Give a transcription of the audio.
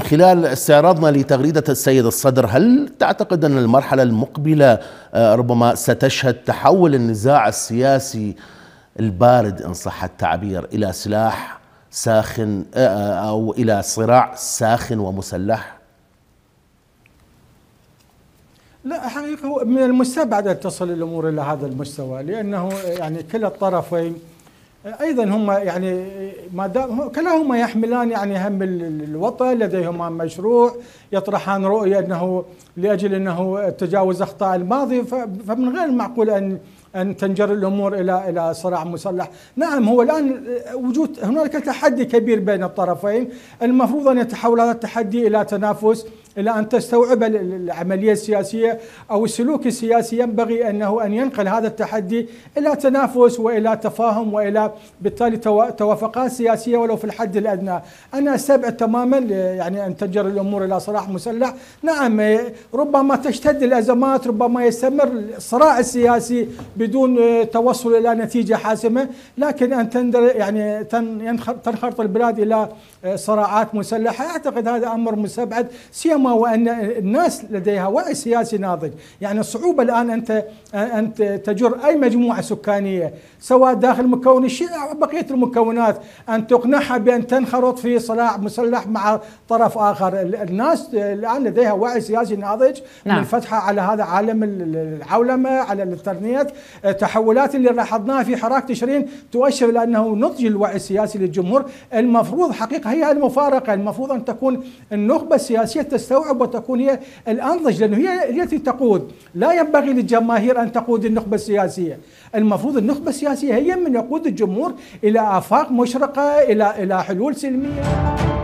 من خلال استعراضنا لتغريدة السيد الصدر هل تعتقد أن المرحلة المقبلة آه، ربما ستشهد تحول النزاع السياسي البارد إن صح التعبير إلى سلاح ساخن آه، آه، أو إلى صراع ساخن ومسلح؟ لا حقيقة من المستبعد أن تصل الأمور إلى هذا المستوى لأنه يعني كلا الطرفين ايضا هم يعني ما دام كلاهما يحملان يعني هم الوطن لديهما مشروع يطرحان رؤيه انه لاجل انه تجاوز اخطاء الماضي فمن غير المعقول ان ان تنجر الامور الى الى صراع مسلح، نعم هو الان وجود هنالك تحدي كبير بين الطرفين، المفروض ان يتحول هذا التحدي الى تنافس الى ان تستوعب العمليه السياسيه او السلوك السياسي ينبغي انه ان ينقل هذا التحدي الى تنافس والى تفاهم والى بالتالي توافقات سياسيه ولو في الحد الادنى، انا استبعد تماما يعني ان تنجر الامور الى صراع مسلح، نعم ربما تشتد الازمات، ربما يستمر الصراع السياسي بدون آه، توصل الى نتيجه حاسمه لكن ان تندر يعني تنخرط البلاد الى آه، صراعات مسلحه اعتقد هذا امر مستبعد سيما وان الناس لديها وعي سياسي ناضج يعني صعوبه الان انت آه، ان تجر اي مجموعه سكانيه سواء داخل مكون الشيعه او بقيه المكونات ان تقنعها بان تنخرط في صراع مسلح مع طرف اخر الناس الان لديها وعي سياسي ناضج نعم. من فتحه على هذا عالم العولمه على الانترنت التحولات آه، اللي لاحظناها في حراك تشرين تؤشر الى انه نضج الوعي السياسي للجمهور المفروض حقيقه هي المفارقه المفروض ان تكون النخبه السياسيه تستوعب وتكون هي الانضج لانه هي التي تقود لا ينبغي للجماهير ان تقود النخبه السياسيه المفروض النخبه السياسيه هي من يقود الجمهور الى افاق مشرقه الى الى حلول سلميه